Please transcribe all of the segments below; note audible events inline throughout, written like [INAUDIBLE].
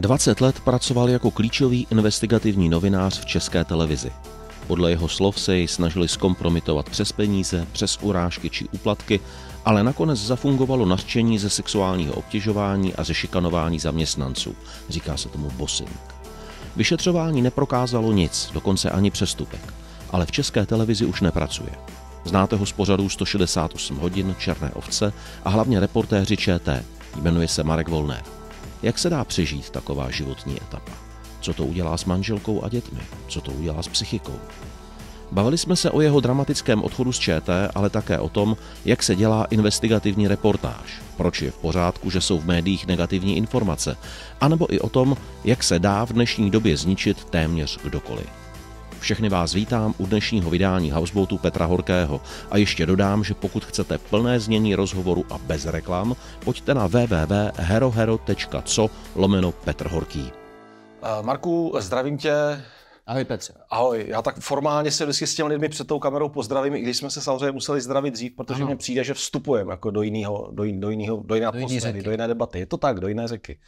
20 let pracoval jako klíčový investigativní novinář v české televizi. Podle jeho slov se jej snažili zkompromitovat přes peníze, přes urážky či úplatky, ale nakonec zafungovalo nadšení ze sexuálního obtěžování a ze šikanování zaměstnanců. Říká se tomu bossing. Vyšetřování neprokázalo nic, dokonce ani přestupek, ale v české televizi už nepracuje. Znáte ho z pořadů 168 hodin, Černé ovce a hlavně reportéři ČT. Jmenuje se Marek Volner. Jak se dá přežít taková životní etapa? Co to udělá s manželkou a dětmi? Co to udělá s psychikou? Bavili jsme se o jeho dramatickém odchodu z ČT, ale také o tom, jak se dělá investigativní reportáž, proč je v pořádku, že jsou v médiích negativní informace, anebo i o tom, jak se dá v dnešní době zničit téměř kdokoliv. Všechny vás vítám u dnešního vydání Houseboatu Petra Horkého a ještě dodám, že pokud chcete plné znění rozhovoru a bez reklam, pojďte na www.herohero.co lomeno Petr Horký. Eh, Marku, zdravím tě. Ahoj Petře. Ahoj, já tak formálně se vždycky s těmi lidmi před tou kamerou pozdravím, i když jsme se samozřejmě museli zdravit dřív, protože mně přijde, že vstupujeme jako do jiného, do, jin, do, jiného do jiné do postavy, do jiné debaty. Je to tak, do jiné řeky.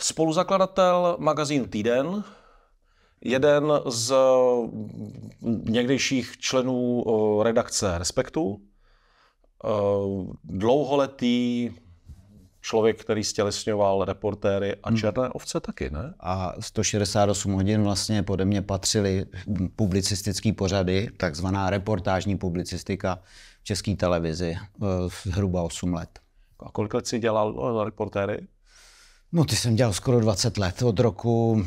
Spoluzakladatel magazínu Týden, jeden z mm, někdejších členů redakce Respektu, dlouholetý člověk, který stělesňoval reportéry a hmm. černé ovce taky, ne? A 168 hodin vlastně pode mě patřily publicistické pořady, takzvaná reportážní publicistika v české televizi, e, zhruba 8 let. A kolik let si dělal e, reportéry? No ty jsem dělal skoro 20 let, od roku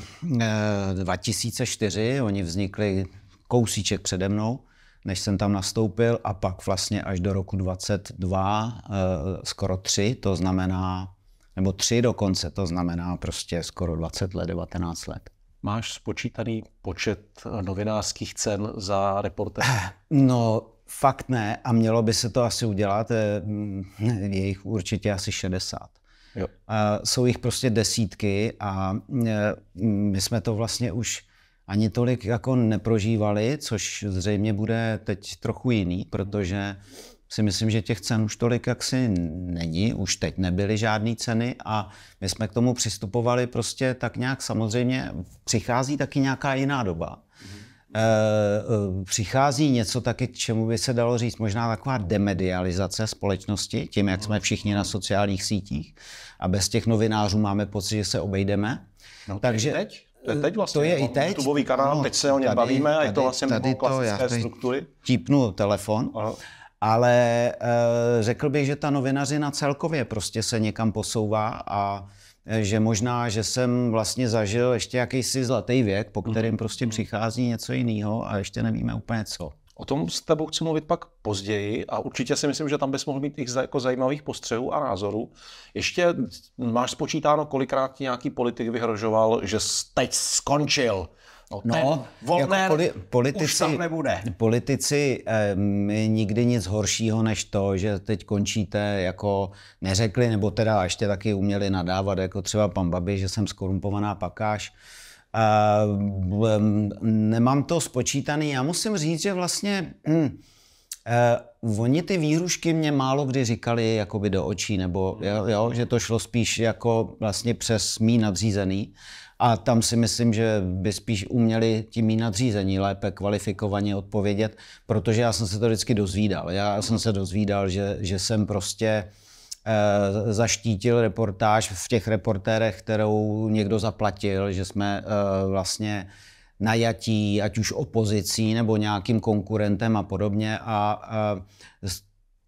2004, eh, oni vznikli kousíček přede mnou, než jsem tam nastoupil a pak vlastně až do roku 22, eh, skoro 3, to znamená, nebo 3 dokonce, to znamená prostě skoro 20 let, 19 let. Máš spočítaný počet eh, novinářských cen za reportér? No, fakt ne a mělo by se to asi udělat, hm, je jich určitě asi 60. Jo. A jsou jich prostě desítky a mm, e, my jsme to vlastně už ani tolik jako neprožívali, což zřejmě bude teď trochu jiný, protože si myslím, že těch cen už tolik jaksi není, už teď nebyly žádné ceny a my jsme k tomu přistupovali prostě tak nějak samozřejmě, přichází taky nějaká jiná doba. Mm. Eh, eh, přichází něco taky, k čemu by se dalo říct, možná taková demedializace společnosti, tím, jak jsme všichni na sociálních sítích a bez těch novinářů máme pocit, že se obejdeme. No, Takže teď? To je teď vlastně. To je i teď. YouTubeový kanál, no, teď se o něm bavíme, tady, je to vlastně tady to, já tady struktury. Típnu telefon. Aha. Ale e, řekl bych, že ta novinařina celkově prostě se někam posouvá a že možná, že jsem vlastně zažil ještě jakýsi zlatý věk, po mhm. kterém prostě mhm. přichází něco jiného a ještě nevíme úplně co. O tom s tebou chci mluvit pak později a určitě si myslím, že tam bys mohl mít i jako zajímavých postřehů a názorů. Ještě máš spočítáno, kolikrát nějaký politik vyhrožoval, že teď skončil, No, no jako poli, politici, už nebude. Politici eh, nikdy nic horšího než to, že teď končíte jako neřekli, nebo teda ještě taky uměli nadávat, jako třeba pan Babi, že jsem skorumpovaná pakáž. Eh, nemám to spočítaný. Já musím říct, že vlastně hm, eh, oni ty výhrušky mě málo kdy říkali jakoby do očí, nebo jo, jo, že to šlo spíš jako vlastně přes mý nadřízený. A tam si myslím, že by spíš uměli tím mít nadřízení lépe kvalifikovaně odpovědět, protože já jsem se to vždycky dozvídal. Já jsem se dozvídal, že, že jsem prostě eh, zaštítil reportáž v těch reportérech, kterou někdo zaplatil, že jsme eh, vlastně najatí, ať už opozicí nebo nějakým konkurentem a podobně. A, eh,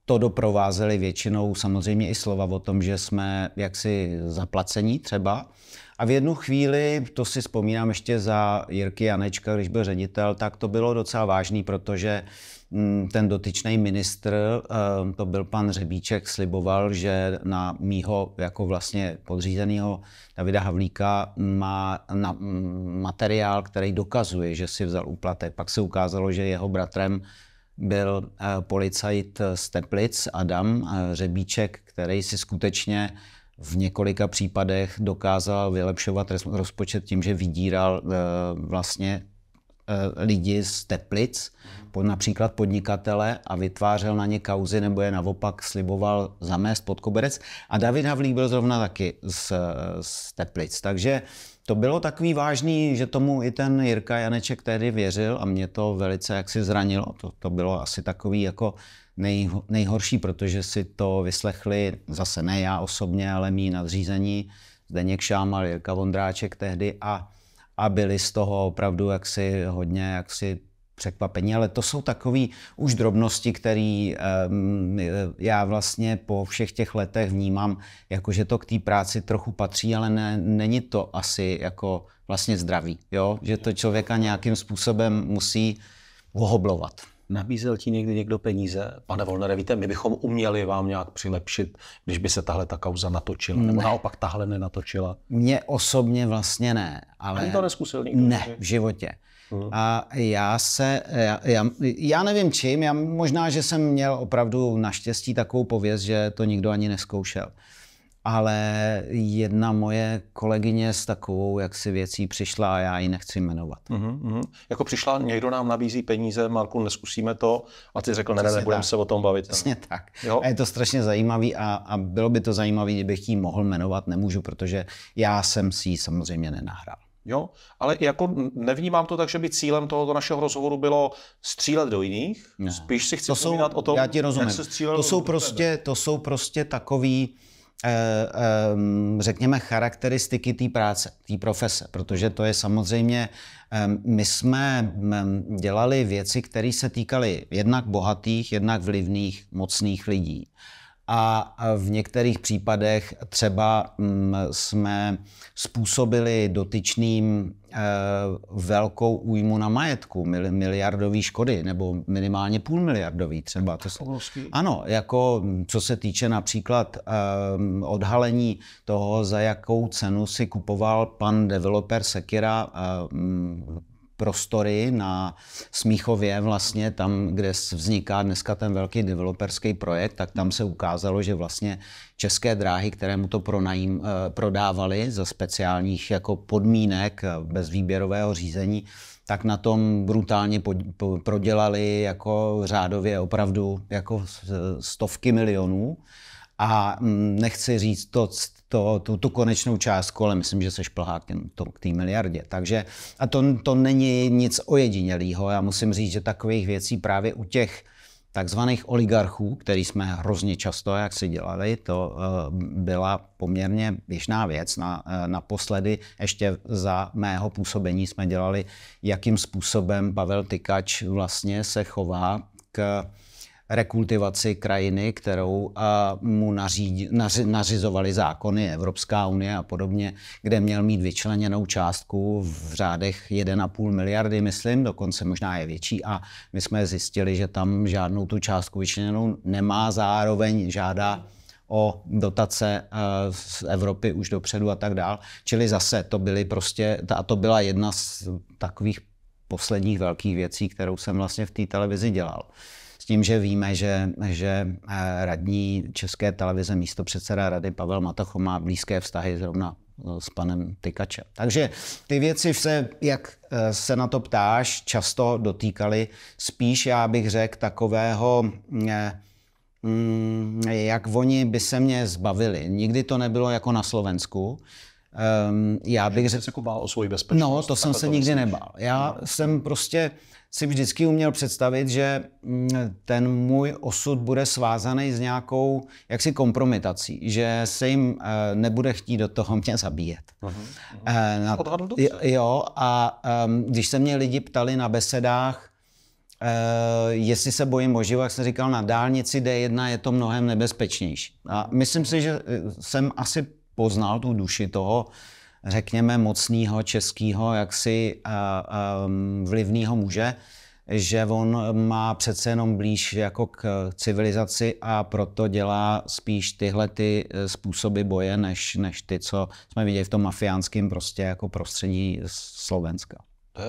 to doprovázeli většinou samozřejmě i slova o tom, že jsme jaksi zaplacení třeba, a v jednu chvíli, to si vzpomínám ještě za Jirky Janečka, když byl ředitel, tak to bylo docela vážný, protože mm, ten dotyčný ministr, eh, to byl pan Řebíček, sliboval, že na mýho jako vlastně podřízeného Davida Havlíka má na mm, materiál, který dokazuje, že si vzal úplatek. Pak se ukázalo, že jeho bratrem byl eh, policajt z Teplic, Adam eh, Řebíček, který si skutečně v několika případech dokázal vylepšovat rozpočet tím, že vydíral eh, vlastně eh, lidi z Teplic, například podnikatele a vytvářel na ně kauzy nebo je naopak sliboval zamést pod koberec. A David Havlík byl zrovna taky z, eh, z Teplic. Takže to bylo takový vážný, že tomu i ten Jirka Janeček tehdy věřil a mě to velice jaksi zranilo. To, to bylo asi takový jako nej, nejhorší, protože si to vyslechli zase ne já osobně, ale mý nadřízení, Zdeněk Šámal, Jirka Vondráček tehdy a, a byli z toho opravdu jaksi hodně jaksi překvapení, ale to jsou takové už drobnosti, které um, já vlastně po všech těch letech vnímám, jako že to k té práci trochu patří, ale ne, není to asi jako vlastně zdravý, jo? že to člověka nějakým způsobem musí ohoblovat. Nabízel ti někdy někdo peníze? Pane Volnere, víte, my bychom uměli vám nějak přilepšit, když by se tahle ta kauza natočila, ne. nebo naopak tahle nenatočila? Mně osobně vlastně ne. Ale Ani to neskusil nikdo? Ne, v životě. Hmm. A já se, já, já, já nevím čím, já možná, že jsem měl opravdu naštěstí takovou pověst, že to nikdo ani neskoušel ale jedna moje kolegyně s takovou jak si věcí přišla a já ji nechci jmenovat. Uh-huh, uh-huh. Jako přišla, někdo nám nabízí peníze, Marku, neskusíme to a ty řekl, ne, ne, nebudeme se o tom bavit. Přesně tak. Jo? A je to strašně zajímavý a, a bylo by to zajímavé, kdybych ji mohl jmenovat, nemůžu, protože já jsem si ji samozřejmě nenahrál. Jo, ale jako nevnímám to tak, že by cílem tohoto našeho rozhovoru bylo střílet do jiných. Ne. Spíš si chci to jsou, o tom, já ti rozumím. jak se střílet to jsou, prostě, to jsou prostě takový Eh, ehm, řekněme, charakteristiky té práce, té profese, protože to je samozřejmě, ehm, my jsme ehm, dělali věci, které se týkaly jednak bohatých, jednak vlivných, mocných lidí a v některých případech třeba mm, jsme způsobili dotyčným eh, velkou újmu na majetku, miliardový škody, nebo minimálně půl miliardový třeba. To se, ano, jako mm, co se týče například eh, odhalení toho, za jakou cenu si kupoval pan developer Sekira eh, mm, prostory na Smíchově vlastně, tam, kde vzniká dneska ten velký developerský projekt, tak tam se ukázalo, že vlastně české dráhy, které mu to pronajím, eh, prodávali za speciálních jako podmínek eh, bez výběrového řízení, tak na tom brutálně pod, po, prodělali jako řádově opravdu jako stovky milionů. A mm, nechci říct to to, tu, tu konečnou částku, ale myslím, že se šplhá k, to, k té miliardě. Takže a to, to není nic ojedinělého. Já musím říct, že takových věcí právě u těch takzvaných oligarchů, který jsme hrozně často, jak si dělali, to eh, byla poměrně běžná věc. Na, eh, naposledy ještě za mého působení jsme dělali, jakým způsobem Pavel Tykač vlastně se chová k rekultivaci krajiny, kterou mu nařídi, naři, nařizovaly zákony Evropská unie a podobně, kde měl mít vyčleněnou částku v řádech 1,5 miliardy, myslím, dokonce možná je větší a my jsme zjistili, že tam žádnou tu částku vyčleněnou nemá, zároveň žádá o dotace e, z Evropy už dopředu a tak dál. Čili zase to byly prostě, a to byla jedna z takových posledních velkých věcí, kterou jsem vlastně v té televizi dělal s tím, že víme, že, že eh, radní České televize, místo předseda rady Pavel Matacho má blízké vztahy zrovna eh, s panem Tykačem. Takže ty věci se, jak eh, se na to ptáš, často dotýkaly spíš, já bych řekl, takového mm, jak oni by se mě zbavili. Nikdy to nebylo jako na Slovensku. Ehm, já bych řekl... jako bál o svoji bezpečnost. No, to jsem se nikdy nebál. Já jsem prostě si vždycky uměl představit, že mm, ten můj osud bude svázaný s nějakou jaksi kompromitací, že se jim eh, nebude chtít do toho mě zabíjet. Uh-huh. Odhadl dobře. Jo, a um, když se mě lidi ptali na besedách, Uh, jestli se bojím o život, jak jsem říkal, na dálnici D1 je to mnohem nebezpečnější. A myslím si, že jsem asi poznal tu duši toho řekněme, mocného českého, jaksi vlivného muže, že on má přece jenom blíž jako k civilizaci a proto dělá spíš tyhle ty e, způsoby boje, než, než ty, co jsme viděli v tom mafiánském prostě jako prostředí Slovenska. To je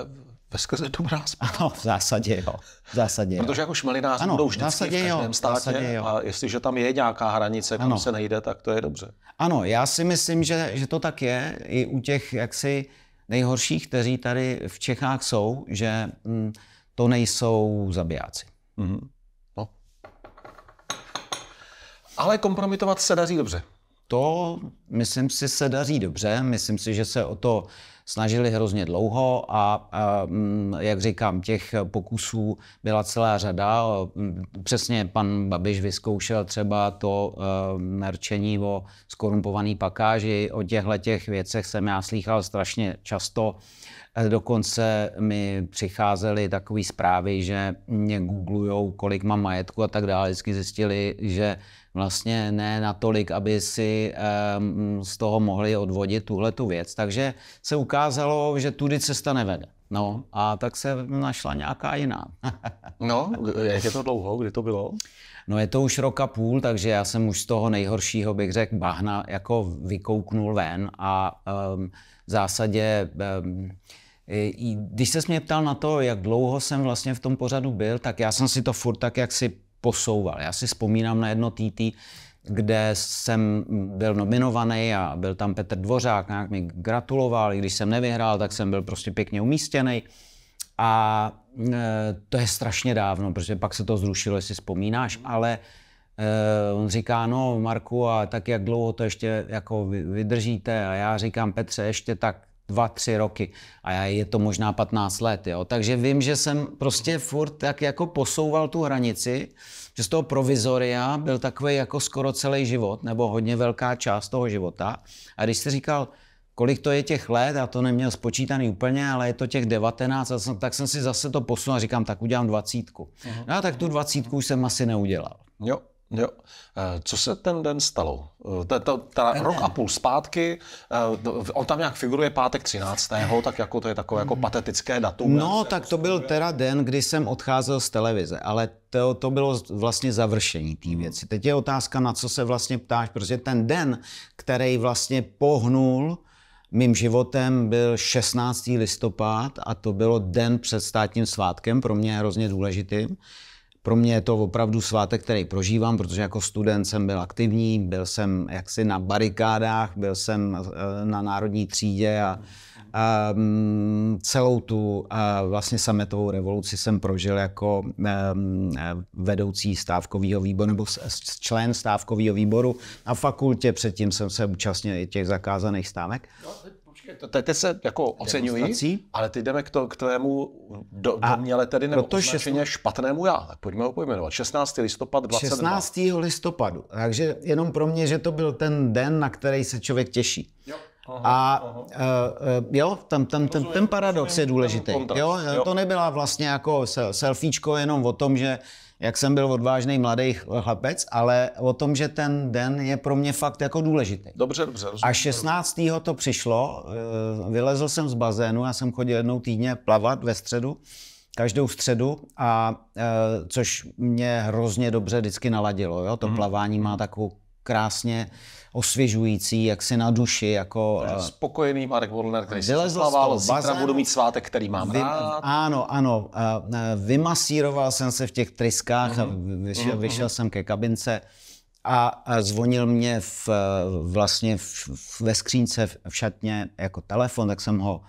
Veskrze to mráz. Ano, v zásadě jo. V zásadě Protože jako šmelinář ano, budou vždycky v, zásadě v každém státě v zásadě jo. a jestliže tam je nějaká hranice, kam se nejde, tak to je dobře. Ano, já si myslím, že, že to tak je i u těch jaksi nejhorších, kteří tady v Čechách jsou, že hm, to nejsou zabijáci. Mm-hmm. No. Ale kompromitovat se daří dobře. To, myslím si, se daří dobře. Myslím si, že se o to snažili hrozně dlouho a, mm, jak říkám, těch pokusů byla celá řada. Přesně pan Babiš vyzkoušel třeba to eh, merčení o skorumpovaný pakáži. O těchto těch věcech jsem já slýchal strašně často. Dokonce mi přicházely takové zprávy, že mě googlujou, kolik mám majetku a tak dále. Vždycky zjistili, že vlastně ne natolik, aby si um, z toho mohli odvodit tuhle tu věc. Takže se ukázalo, že tudy cesta nevede. No a tak se našla nějaká jiná. [LAUGHS] no, jak je to dlouho? Kdy to bylo? No je to už roka půl, takže já jsem už z toho nejhoršího, bych řekl, bahna jako vykouknul ven a um, v zásadě um, E, I když se mě ptal na to, jak dlouho jsem vlastně v tom pořadu byl, tak já jsem si to furt tak jak si posouval. Já si vzpomínám na jedno TT, kde jsem byl nominovaný a byl tam Petr Dvořák, nějak mi gratuloval, i když jsem nevyhrál, tak jsem byl prostě pěkně umístěný. A e, to je strašně dávno, protože pak se to zrušilo, jestli vzpomínáš, ale e, on říká, no Marku, a tak jak dlouho to ještě jako vydržíte? A já říkám, Petře, ještě tak dva, tři roky a já je to možná 15 let, jo. Takže vím, že jsem prostě furt tak jako posouval tu hranici, že z toho provizoria byl takový jako skoro celý život, nebo hodně velká část toho života. A když jste říkal, kolik to je těch let, já to neměl spočítaný úplně, ale je to těch 19, jsem, tak jsem si zase to posunul a říkám, tak udělám dvacítku. No a tak tu dvacítku už jsem asi neudělal. Jo. Jo. Eh, co se ten den stalo? Eh, ta, ta, ta ten rok a půl zpátky, eh, on tam nějak figuruje pátek 13., tak jako to je takové jako mhm. patetické datum. No, tak to prostě byl teda den, kdy jsem odcházel z televize, ale to, to bylo vlastně završení té mhm. věci. Teď je otázka, na co se vlastně ptáš, protože ten den, který vlastně pohnul mým životem, byl 16. listopad a to bylo den před státním svátkem, pro mě hrozně důležitým pro mě je to opravdu svátek, který prožívám, protože jako student jsem byl aktivní, byl jsem jaksi na barikádách, byl jsem eh, na národní třídě a, a mm, celou tu a vlastně sametovou revoluci jsem prožil jako eh, eh, vedoucí stávkového výboru nebo člen stávkového výboru na fakultě, předtím jsem se účastnil i těch zakázaných stávek. No, to teď se jako oceňují, ale teď jdeme k, to, k tvému do, doměle tedy nebo to označeně špatnému já. Tak pojďme ho pojmenovat. 16. listopad 22. 16. listopadu. Takže jenom pro mě, že to byl ten den, na který se člověk těší. Jo. Aha, a aha. Uh, uh, jo, tam, tam ten, ten paradox je důležitý. Jo, jo, to nebyla vlastně jako selfiečko jenom o tom, že jak jsem byl odvážný mladý chlapec, ale o tom, že ten den je pro mě fakt jako důležitý. Dobře, dobře. Rozumím. A 16. to přišlo, eh, vylezl jsem z bazénu, já jsem chodil jednou týdně plavat ve středu, každou středu, a eh, což mě hrozně dobře vždycky naladilo. Jo? To mm. plavání má hmm. takovou krásně osvěžující, jak si na duši, jako... Eh, spokojený Marek Wollner, který se zaplaval, zítra budu mít svátek, který mám vy, rád. Ano, ano. Eh, eh, vymasíroval jsem se v těch tryskách, mm-hmm. vyšel, mhm, vyšel mm-hmm. jsem ke kabince a zvonil mě v, vlastně v, ve skřínce v šatně jako telefon, tak jsem ho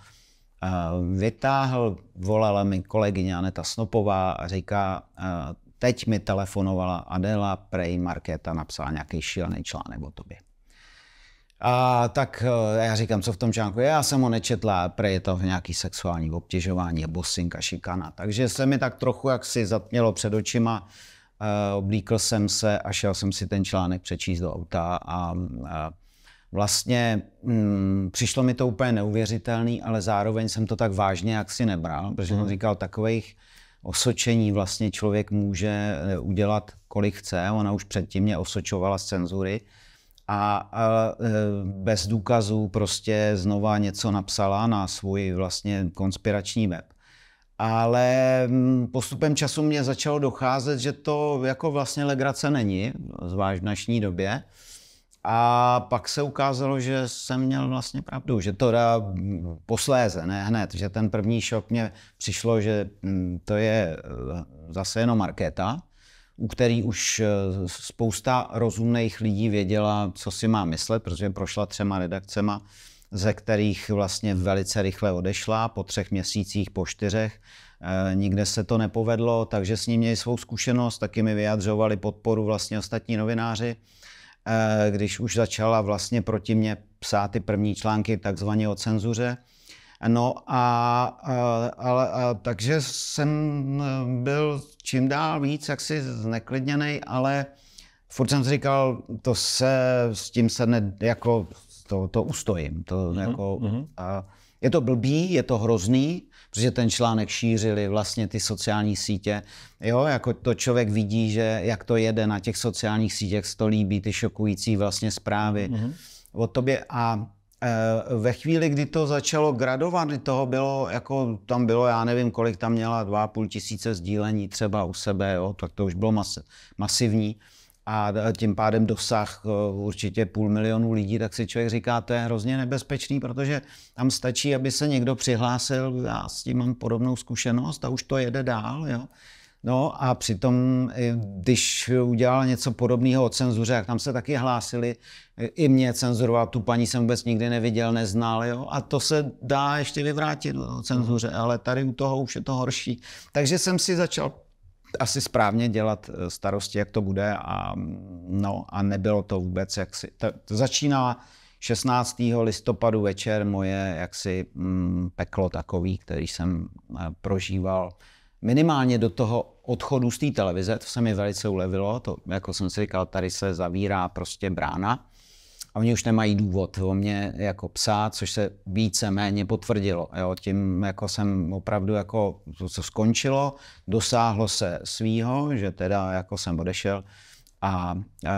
vytáhl, volala mi kolegyně Aneta Snopová a říká, teď mi telefonovala Adela, prej Markéta napsala nějaký šílený článek o tobě. A tak eh, já říkám, co v tom článku je, já jsem ho nečetla, prej je to nějaký sexuální obtěžování, a šikana. Takže se mi tak trochu jaksi zatmělo před očima, eh, oblíkl jsem se a šel jsem si ten článek přečíst do auta a, eh, vlastně hmm, přišlo mi to úplně neuvěřitelný, ale zároveň jsem to tak vážně jaksi nebral, protože jsem on mhm. říkal takových osočení vlastně člověk může eh, udělat, kolik chce. Ona už předtím mě osočovala z cenzury a, a eh, bez důkazů prostě znova něco napsala na svůj vlastně konspirační web. Ale mm, postupem času mě začalo docházet, že to jako vlastně legrace není, zvlášť v dnešní době. A pak se ukázalo, že jsem měl vlastně pravdu, že to dá mm, posléze, ne hned, že ten první šok mě přišlo, že mm, to je eh, zase jenom markéta, u který už eh, spousta rozumných lidí věděla, co si má myslet, protože prošla třema redakcema, ze kterých vlastně velice rychle odešla, po třech měsících, po čtyřech. Eh, nikde se to nepovedlo, takže s ním měli svou zkušenost, taky mi vyjadřovali podporu vlastně ostatní novináři. Eh, když už začala vlastně proti mě psát ty první články takzvaně o cenzuře. No a, a, eh, a eh, takže jsem byl čím dál víc jaksi zneklidněný, ale furt jsem si říkal, to se s tím se ne, jako to, to ustojím. To mm-hmm. jako, a, mhm. je to blbý, je to hrozný, protože ten článek šířili vlastně ty sociální sítě. Jo, jako to člověk vidí, že jak to jede na těch sociálních sítích, to líbí, ty šokující vlastně zprávy mm-hmm. o tobě a e, ve chvíli, kdy to začalo gradovat, kdy toho bylo, jako tam bylo, já nevím, kolik tam měla, dva půl tisíce sdílení třeba u sebe, jo, tak to už bylo mas, masivní, a tím pádem dosah eh, určitě půl milionu lidí, tak si člověk říká, to je hrozně nebezpečný, protože tam stačí, aby se někdo přihlásil, já s tím mám podobnou zkušenost a už to jede dál. Jo? No a přitom, když udělal něco podobného o cenzuře, jak tam se taky hlásili, i mě cenzuroval, tu paní jsem vůbec nikdy neviděl, neznal, jo? a to se dá ještě vyvrátit o cenzuře, ale tady u toho už je to horší. Takže jsem si začal asi správně dělat eh, starosti, jak to bude a, mm, no, a nebylo to vůbec, jak si, to, to začíná 16. listopadu večer moje jaksi mm, peklo takový, který jsem eh, prožíval minimálně do toho odchodu z té televize, to se mi velice ulevilo, to jako jsem si říkal, tady se zavírá prostě brána a oni už nemají důvod o mě jako psát, což se více méně potvrdilo. Jo. Tím jako jsem opravdu jako to, co skončilo, dosáhlo se svýho, že teda jako jsem odešel a, eh,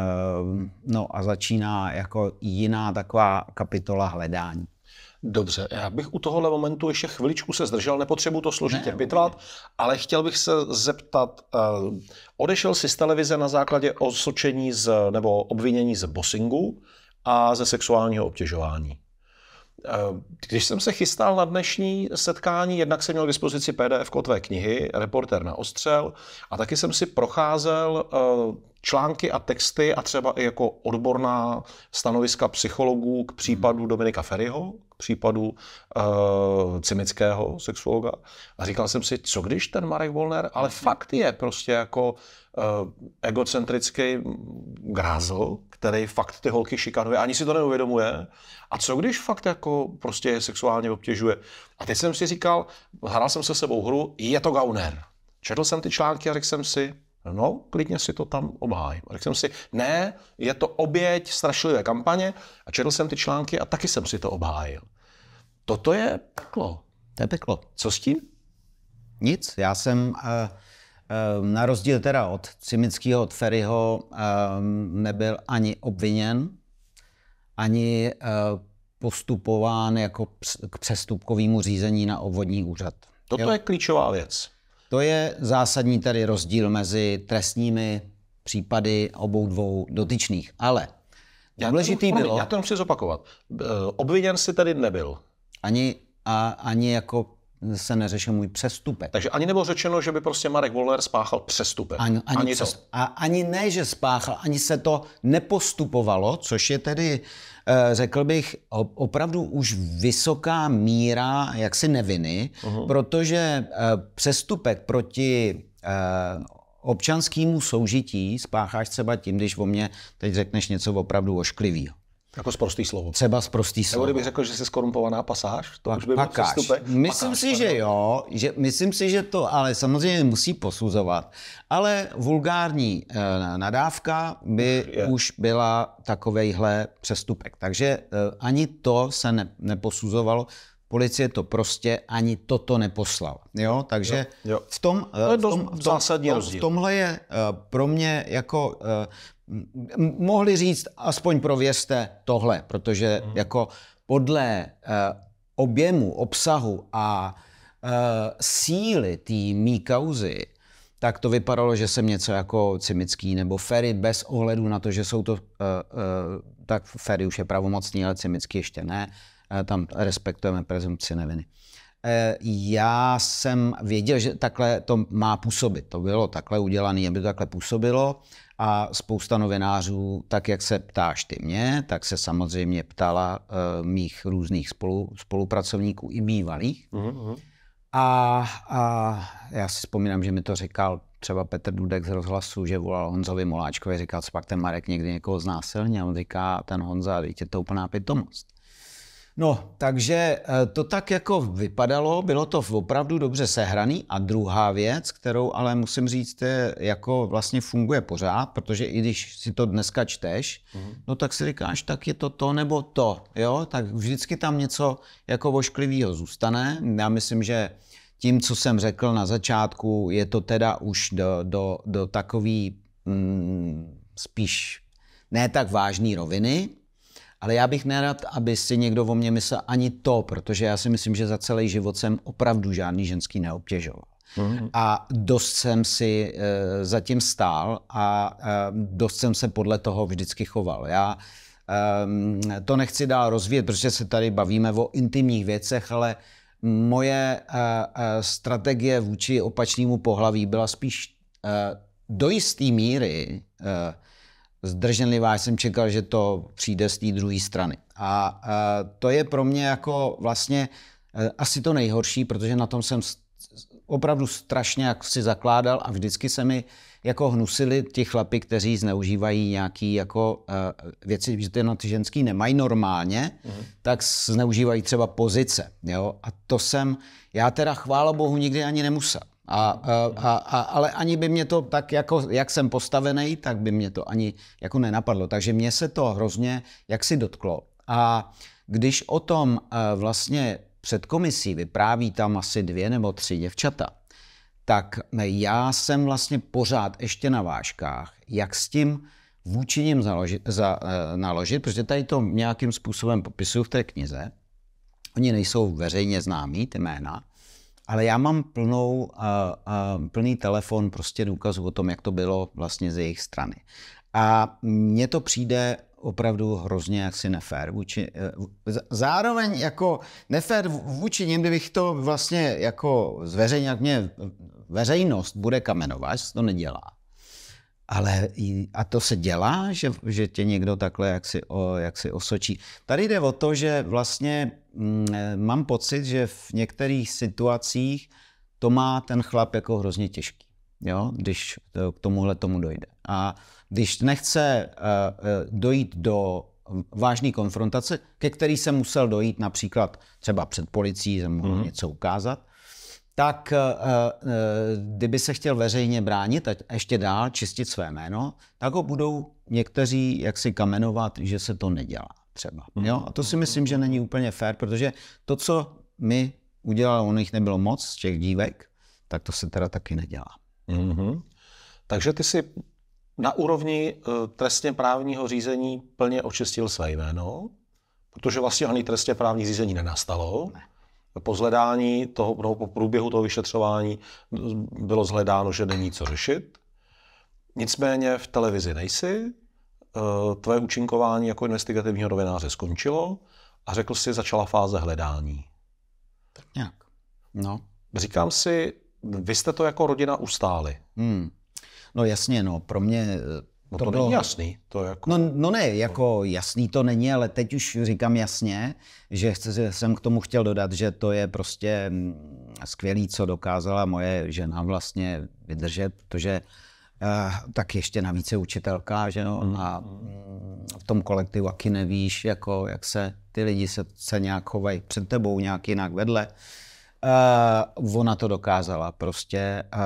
no, a začíná jako jiná taková kapitola hledání. Dobře, já bych u tohohle momentu ještě chviličku se zdržel, nepotřebuji to složitě ne, ne. ale chtěl bych se zeptat, eh, odešel jsi z televize na základě osočení z, nebo obvinění z bossingu, a ze sexuálního obtěžování. Eh, když jsem se chystal na dnešní setkání, jednak jsem měl k dispozici PDF tvé knihy Reporter na ostřel a taky jsem si procházel eh, články a texty a třeba i jako odborná stanoviska psychologů k případu mhm. Dominika Ferryho, k případu uh, eh, cimického sexuologa. A říkal jsem si, co když ten Marek Volner, ale mhm. fakt je prostě jako uh, egocentrický grázl, který fakt ty holky šikanuje, ani si to neuvědomuje. A co když fakt jako prostě je sexuálně obtěžuje. A teď jsem si říkal, hrál jsem se sebou hru, je to gauner. Četl jsem ty články a řekl jsem si, No, klidně si to tam obháj. A řekl jsem si, ne, je to oběť strašlivé kampaně a četl jsem ty články a taky jsem si to obhájil. Toto je peklo. To je peklo. Co s tím? Nic, já jsem... Eh, eh, na rozdíl teda od Cimického, od Ferryho, eh, nebyl ani obviněn, ani postupován jako k přestupkovému řízení na obvodní úřad. Toto jo? je klíčová věc. To je zásadní tady rozdíl mezi trestními případy obou dvou dotyčných. Ale důležitý já to, bylo... Já to musím zopakovat. Eh, obviněn si tady nebyl. Ani, a, ani jako se neřešil můj přestupek. Takže ani nebylo řečeno, že by prostě Marek Voller spáchal přestupek. Ani, ani, ani, přes, to. A ani ne, že spáchal, ani se to nepostupovalo, což je tedy, eh, řekl bych, opravdu už vysoká míra jaksi neviny, uh-huh. protože eh, přestupek proti eh, občanskému soužití spácháš třeba tím, když o mě teď řekneš něco opravdu ošklivého. Jako zprostý slovo. Třeba zprostý slovo. Nebo kdybych řekl, že jsi skorumpovaná pasáž, to pak, už by pakáž. Myslím pakáž, si, že jo, že, myslím si, že to, ale samozřejmě musí posuzovat. Ale vulgární e, nadávka by je. už byla takovejhle přestupek. Takže e, ani to se ne, neposuzovalo policie to prostě ani toto neposlala. Jo, takže jo, jo. v tom, to je eh, v tom, no, v tom, v tomhle je eh, pro mě jako eh, mohli říct, aspoň prověste tohle, protože hmm. jako podle objemu, obsahu a síly té mý kauzy, tak to vypadalo, že jsem něco jako cimický nebo ferry bez ohledu na to, že jsou to, tak ferry už je pravomocný, ale cimický ještě ne, tam respektujeme prezumci neviny. E, já jsem věděl, že takhle to má působit. To bylo takhle udělané, aby to takhle působilo. A spousta novinářů, tak jak se ptáš ty mě, tak se samozřejmě ptala e, mých různých spolu, spolupracovníků i bývalých. Mm-hmm. A, a já si vzpomínám, že mi to říkal třeba Petr Dudek z rozhlasu, že volal Honzovi Moláčkovi, říkal, co pak ten Marek někdy někoho znásilně. A on říká, ten Honza, teď je to úplná pitomost. No, takže eh, to tak jako vypadalo, bylo to opravdu dobře sehraný. A druhá věc, kterou ale musím říct, je, jako vlastně funguje pořád, protože i když si to dneska čteš, mm-hmm. no tak si říkáš, tak je to to nebo to, jo? Tak vždycky tam něco jako ošklivého zůstane. Já myslím, že tím, co jsem řekl na začátku, je to teda už do, do, do takový mm, spíš ne tak vážný roviny, ale já bych nerad, aby si někdo o mě myslel ani to, protože já si myslím, že za celý život jsem opravdu žádný ženský neobtěžoval. Mm-hmm. A dost jsem si e, zatím stál a e, dost jsem se podle toho vždycky choval. Já e, to nechci dál rozvíjet, protože se tady bavíme o intimních věcech, ale moje e, strategie vůči opačnému pohlaví byla spíš e, do jisté míry zdrženlivá. Já jsem čekal, že to přijde z té druhé strany. A to je pro mě jako vlastně e, asi to nejhorší, protože na tom jsem opravdu strašně jak si zakládal a vždycky se mi jako hnusili ti chlapi, kteří zneužívají nějaký jako uh, věci, že ty na ty ženský nemají normálně, mm-hmm. tak zneužívají třeba pozice. Jo? A to jsem, já teda chvála bohu nikdy ani nemusel. A, a, a, ale ani by mě to tak, jako, jak jsem postavený, tak by mě to ani jako nenapadlo. Takže mě se to hrozně jaksi dotklo. A když o tom eh, vlastně před komisí vypráví tam asi dvě nebo tři děvčata, tak já jsem vlastně pořád ještě na vážkách, jak s tím vůči ním založit, za, eh, naložit, protože tady to nějakým způsobem popisuju v té knize. Oni nejsou veřejně známí, ty jména, ale já mám plnou, uh, uh, plný telefon prostě důkazů o tom, jak to bylo vlastně z jejich strany. A mně to přijde opravdu hrozně jaksi nefér. Vůči, e, zároveň jako nefér vůči nim, kdybych to vlastně jako zveřejnil, jak mě veřejnost bude kamenovat, to nedělá. Ale a to se dělá, že, že tě někdo takhle jak si, o, jak si osočí. Tady jde o to, že vlastně mm, mám pocit, že v některých situacích to má ten chlap jako hrozně těžký, jo? když to, k tomuhle tomu dojde. A když nechce uh, uh, dojít do vážné konfrontace, ke který se musel dojít například třeba před policií, že mohl mm-hmm. něco ukázat, tak eh, eh, kdyby se chtěl veřejně bránit a ještě dál čistit své jméno, tak ho budou někteří jaksi kamenovat, že se to nedělá třeba. Mhm. Jo? A to si myslím, že není úplně fér, protože to, co my udělali, u nich nebylo moc z těch dívek, tak to se teda taky nedělá. Mm-hmm. Takže ty si na úrovni eh, trestně právního řízení plně očistil své jméno, protože vlastně ani trestně právní řízení nenastalo. Ne po zhledání toho, toho po průběhu toho vyšetřování bylo zhledáno, že není co řešit. Nicméně v televizi nejsi, eh, tvoje účinkování jako investigativního novináře skončilo a řekl si, začala fáze hledání. Tak nějak. No. Říkám si, vy jste to jako rodina ustáli. Hmm. No jasně, no, pro mě eh, No to, to bylo... není jasný. To jako... no, no ne, jako jasný to není, ale teď už říkám jasně, že chci, jsem k tomu chtěl dodat, že to je prostě mm, skvělý, co dokázala moje žena vlastně vydržet, protože Uh, tak ještě navíc je učitelka, že no, mm. a mm, v tom kolektivu taky nevíš, jako jak se ty lidi se, se nějak chovají před tebou, nějak jinak vedle. Uh, ona to dokázala prostě, a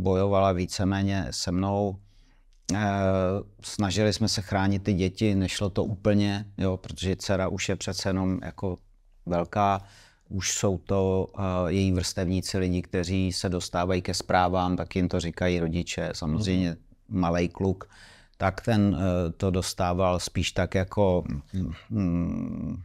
bojovala víceméně se mnou Eh, snažili jsme se chránit ty děti, nešlo to úplně, jo, protože dcera už je přece jenom jako velká, už jsou to uh, její vrstevníci lidi, kteří se dostávají ke zprávám, tak jim to říkají rodiče, samozřejmě mm. malý kluk, tak ten uh, to dostával spíš tak jako mm, mm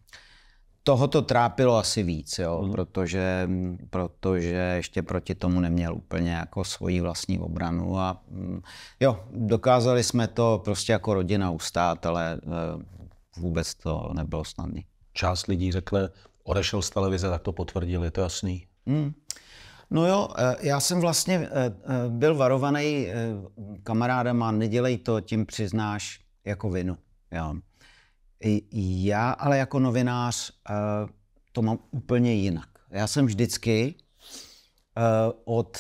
toho to trápilo asi víc, jo, mm. protože, protože ještě proti tomu neměl úplně jako svoji vlastní obranu a mm, jo, dokázali jsme to prostě jako rodina ustát, ale e, vůbec to nebylo snadné. Část lidí řekne, odešel z televize, tak to potvrdili, to jasný. Mm. No jo, e, já jsem vlastně e, byl varovaný kamarádem a nedělej to, tím přiznáš jako vinu. Jo. Já ale jako novinář eh, to mám úplně jinak. Já jsem vždycky eh, od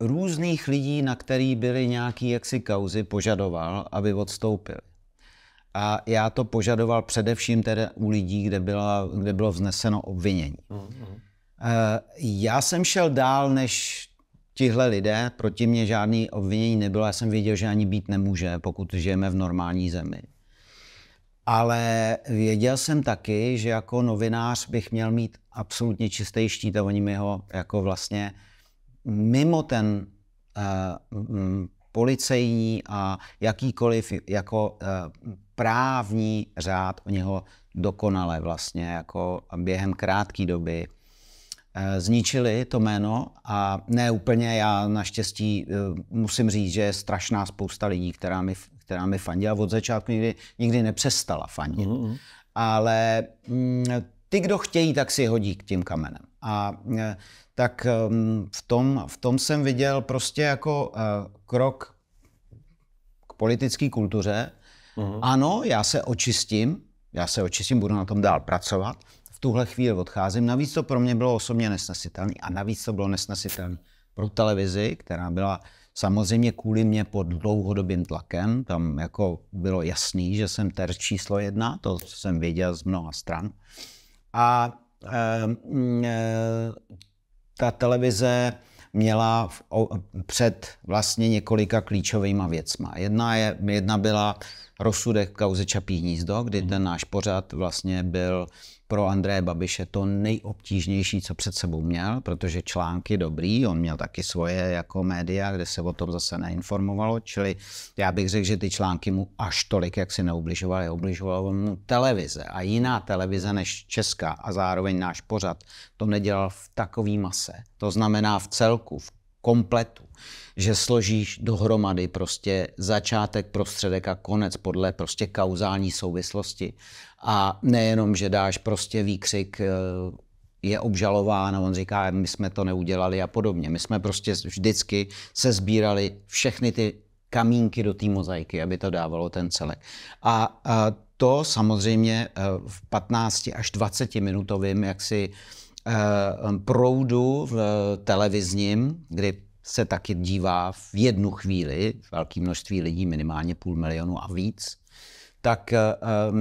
různých lidí, na který byly nějaký jaksi kauzy, požadoval, aby odstoupili. A já to požadoval především tedy u lidí, kde, byla, kde bylo vzneseno obvinění. Mm-hmm. Já jsem šel dál než tihle lidé, proti mně žádný obvinění nebylo, já jsem věděl, že ani být nemůže, pokud žijeme v normální zemi. Ale věděl jsem taky, že jako novinář bych měl mít absolutně čistý štít a oni mi ho jako vlastně mimo ten uh, m, policejní a jakýkoliv jako uh, právní řád, o něho dokonale vlastně jako během krátké doby eh, zničili to jméno a ne úplně, já naštěstí musím říct, že je strašná spousta lidí, která mi která mi fandila od začátku, nikdy, nikdy nepřestala fandit. Mm-hmm. Ale mm, ty, kdo chtějí, tak si hodí k tím kamenem. A e, tak mm, v tom, v tom jsem viděl prostě jako e, krok k politické kultuře. Uh-huh. Ano, já se očistím, já se očistím, budu na tom dál pracovat. V tuhle chvíli odcházím. Navíc to pro mě bylo osobně nesnesitelné a navíc to bylo nesnesitelné pro televizi, která byla Samozřejmě kvůli mě pod dlouhodobým tlakem, tam jako bylo jasný, že jsem ter číslo jedna, to jsem věděl z mnoha stran. A e, e, ta televize měla v, o, před vlastně několika klíčovýma věcma. Jedna, je, jedna byla rozsudek kauze Čapí hnízdo, kdy mhm. ten náš pořad vlastně byl pro Andreje Babiše to nejobtížnější, co před sebou měl, protože články dobrý, on měl taky svoje jako média, kde se o tom zase neinformovalo, čili já bych řekl, že ty články mu až tolik, jak si neubližovaly, obližovalo mu televize a jiná televize než česká a zároveň náš pořad to nedělal v takový mase, to znamená v celku, v kompletu, že složíš dohromady prostě začátek, prostředek a konec podle prostě kauzální souvislosti a nejenom, že dáš prostě výkřik eh, je obžalován a on říká, my jsme to neudělali a podobně. My jsme prostě vždycky se sbírali všechny ty kamínky do té mozaiky, aby to dávalo ten celek. A, a to samozřejmě eh, v 15 až 20 minutovým jaksi eh, proudu v televizním, kdy se taky dívá v jednu chvíli velké množství lidí, minimálně půl milionu a víc, tak eh, eh,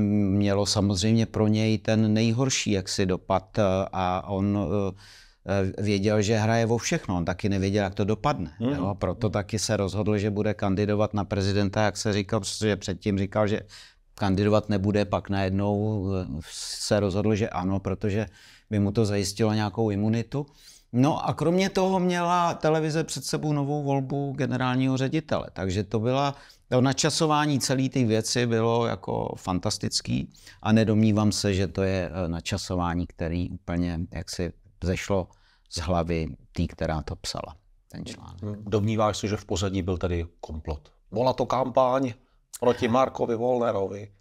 mělo samozřejmě pro něj ten nejhorší jaksi dopad eh, a on věděl, že hraje o všechno. On taky nevěděl, jak to dopadne. Mm. Jo? Proto taky se rozhodl, že bude kandidovat na prezidenta, jak se říkal, protože předtím říkal, že kandidovat nebude, pak najednou se rozhodl, že ano, protože by mu to zajistilo nějakou imunitu. No a kromě toho měla televize před sebou novou volbu generálního ředitele, takže to byla to načasování celé ty věci bylo jako fantastický a nedomnívám se, že to je eh, načasování, který úplně jak si zešlo z hlavy té, která to psala, ten článek. Hmm, domníváš se, že v pozadí byl tady komplot? Byla to kampaň proti Markovi Volnerovi.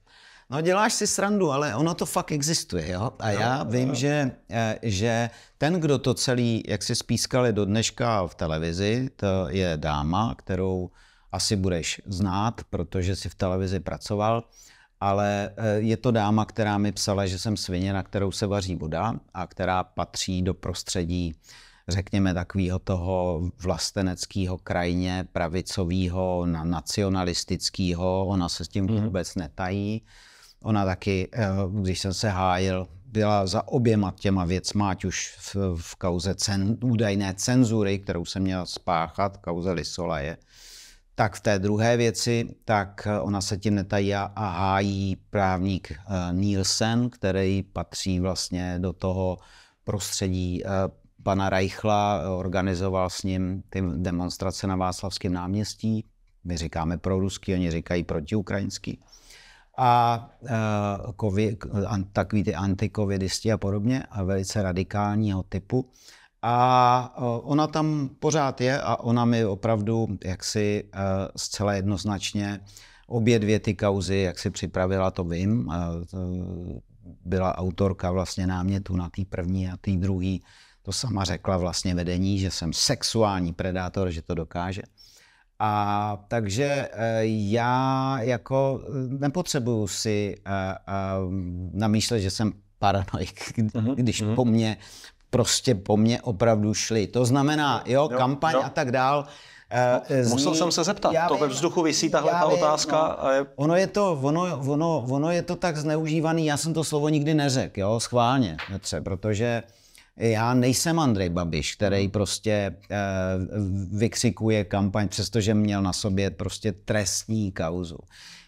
No děláš si srandu, ale ono to fakt existuje, jo? A no, já vím, no. že, eh, že ten, kdo to celý, jak si spískali do dneška v televizi, to je dáma, kterou asi budeš znát, protože si v televizi pracoval, ale eh, je to dáma, která mi psala, že jsem svině, na kterou se vaří voda a která patří do prostředí řekněme, takového toho vlasteneckého krajně pravicového, nacionalistického, ona se s tím mhm. vůbec netají. Ona taky, eh, když jsem se hájil, byla za oběma těma věcma, ať už v, v kauze cen, údajné cenzury, kterou jsem měl spáchat, kauze Lisolaje, tak v té druhé věci, tak eh, ona se tím netají a hájí právník eh, Nielsen, který patří vlastně do toho prostředí pana Reichla, organizoval s ním ty demonstrace na Václavském náměstí. My říkáme pro ruský, oni říkají protiukrajinský a uh, eh, COVID, takový ty antikovidisti a podobně a velice radikálního typu. A uh, ona tam pořád je a ona mi opravdu jaksi uh, zcela jednoznačně obě dvě ty kauzy, jak si připravila, to vím. Byla autorka vlastně námětu na té první a té druhé. To sama řekla vlastně vedení, že jsem sexuální predátor, že to dokáže. A takže eh, já jako eh, nepotřebuju si eh, namýšlet, že jsem paranoik, mhm, když mhm. po mně prostě po mně opravdu šli. To znamená, jo, jo kampaň jo. a tak dál. No, musel jsem se zeptat, já to vím, ve vzduchu vysí tahle ta vím, otázka. No, a je... ono, je to, ono, ono, ono je to tak zneužívaný, já jsem to slovo nikdy neřekl, jo, schválně, Petře, protože uh, já nejsem Andrej Babiš, který mhm. prostě uh, vykřikuje kampaň, přestože měl na sobě prostě trestní kauzu.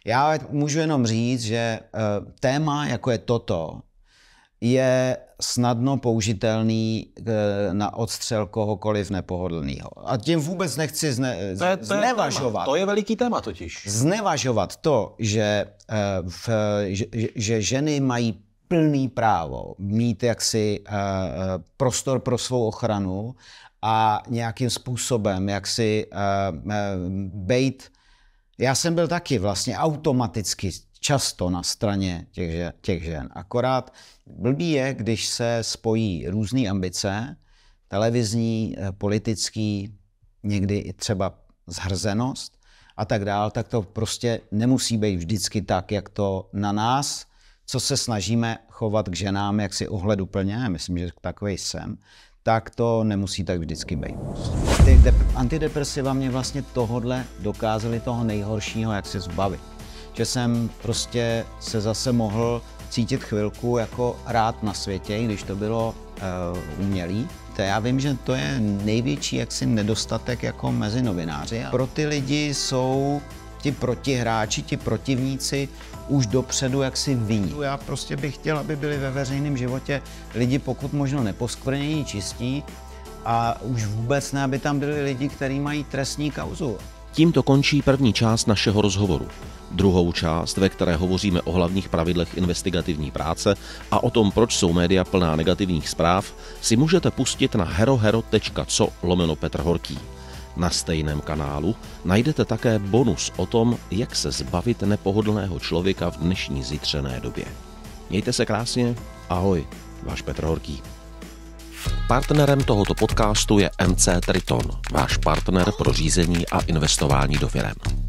Já můžu jenom říct, že uh, téma, jako je toto, je snadno použitelný eh, na odstřel kohokoliv nepohodlného. A tím vůbec nechci zne, to je, to znevažovat. Je téma. To je veliký téma totiž. Znevažovat to, že, v, že, že ženy mají plný právo mít jaksi eh, eh, prostor pro svou ochranu a nějakým způsobem, jak si eh, Já jsem byl taky vlastně automaticky často na straně těch, těch žen. Akorát blbý je, když se spojí různé ambice, televizní, politický, někdy i třeba zhrzenost a tak dál, tak to prostě nemusí být vždycky tak, jak to na nás co se snažíme chovat k ženám jaksi úplně, myslím, že takový jsem, tak to nemusí tak vždycky být. Ty antidepresiva mě vlastně tohodle dokázali toho nejhoršího, jak se zbavit. Že jsem prostě se zase mohl cítit chvilku jako rád na světě, když to bylo uh, umělý. To já vím, že to je největší jaksi nedostatek jako mezi novináři. Pro ty lidi jsou ti protihráči, ti protivníci už dopředu jaksi ví. Já prostě bych chtěl, aby byli ve veřejném životě lidi pokud možno neposkvrnění, čistí a už vůbec ne, aby tam byli lidi, kteří mají trestní kauzu. Tímto končí první část našeho rozhovoru. Druhou část, ve které hovoříme o hlavních pravidlech investigativní práce a o tom, proč jsou média plná negativních zpráv, si můžete pustit na herohero.co lomeno Petr Horký. Na stejném kanálu najdete také bonus o tom, jak se zbavit nepohodlného člověka v dnešní zítřené době. Mějte se krásně, ahoj, váš Petr Horký. Partnerem tohoto podcastu je MC Triton, váš partner pro řízení a investování do firem.